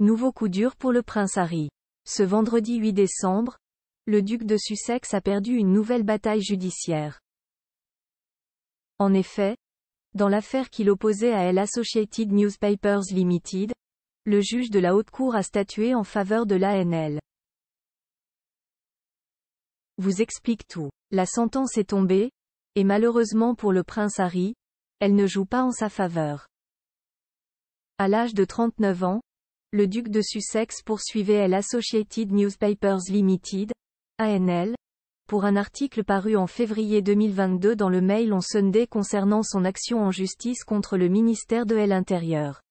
Nouveau coup dur pour le prince Harry. Ce vendredi 8 décembre, le duc de Sussex a perdu une nouvelle bataille judiciaire. En effet, dans l'affaire qu'il opposait à Associated Newspapers Limited, le juge de la Haute Cour a statué en faveur de l'ANL. Vous explique tout. La sentence est tombée, et malheureusement pour le prince Harry, elle ne joue pas en sa faveur. À l'âge de 39 ans, le duc de Sussex poursuivait l Associated Newspapers Limited, ANL, pour un article paru en février 2022 dans le Mail on Sunday concernant son action en justice contre le ministère de l'Intérieur.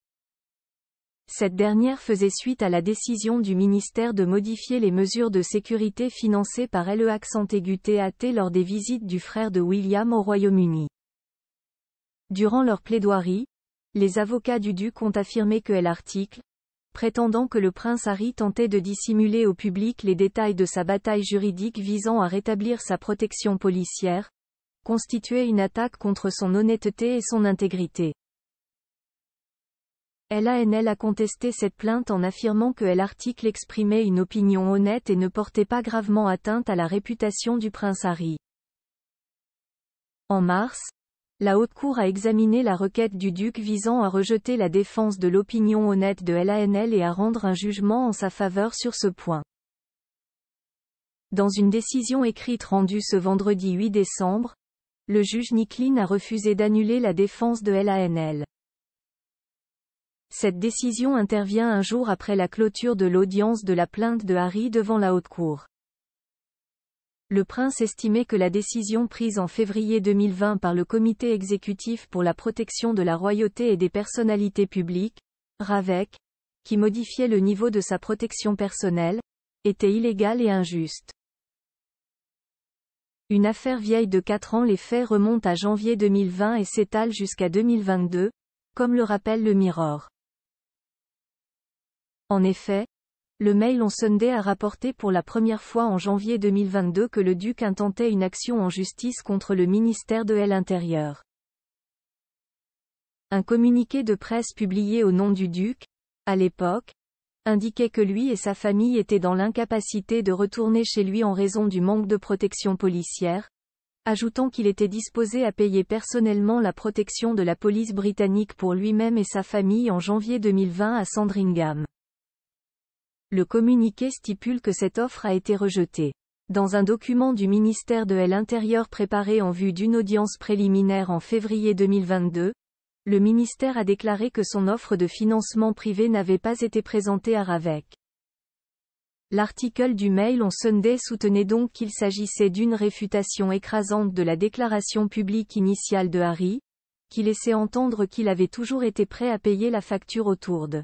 Cette dernière faisait suite à la décision du ministère de modifier les mesures de sécurité financées par LE accent aigu TAT lors des visites du frère de William au Royaume-Uni. Durant leur plaidoirie, les avocats du duc ont affirmé que l'article prétendant que le prince Harry tentait de dissimuler au public les détails de sa bataille juridique visant à rétablir sa protection policière, constituait une attaque contre son honnêteté et son intégrité. LANL a contesté cette plainte en affirmant que l'article exprimait une opinion honnête et ne portait pas gravement atteinte à la réputation du prince Harry. En mars, la Haute Cour a examiné la requête du duc visant à rejeter la défense de l'opinion honnête de LANL et à rendre un jugement en sa faveur sur ce point. Dans une décision écrite rendue ce vendredi 8 décembre, le juge Nicklin a refusé d'annuler la défense de LANL. Cette décision intervient un jour après la clôture de l'audience de la plainte de Harry devant la Haute Cour. Le prince estimait que la décision prise en février 2020 par le Comité exécutif pour la protection de la royauté et des personnalités publiques, RAVEC, qui modifiait le niveau de sa protection personnelle, était illégale et injuste. Une affaire vieille de 4 ans les faits remontent à janvier 2020 et s'étalent jusqu'à 2022, comme le rappelle le Mirror. En effet, le Mail on Sunday a rapporté pour la première fois en janvier 2022 que le duc intentait une action en justice contre le ministère de l'Intérieur. Un communiqué de presse publié au nom du duc, à l'époque, indiquait que lui et sa famille étaient dans l'incapacité de retourner chez lui en raison du manque de protection policière, ajoutant qu'il était disposé à payer personnellement la protection de la police britannique pour lui-même et sa famille en janvier 2020 à Sandringham. Le communiqué stipule que cette offre a été rejetée. Dans un document du ministère de l'Intérieur préparé en vue d'une audience préliminaire en février 2022, le ministère a déclaré que son offre de financement privé n'avait pas été présentée à Ravec. L'article du Mail on Sunday soutenait donc qu'il s'agissait d'une réfutation écrasante de la déclaration publique initiale de Harry, qui laissait entendre qu'il avait toujours été prêt à payer la facture autour de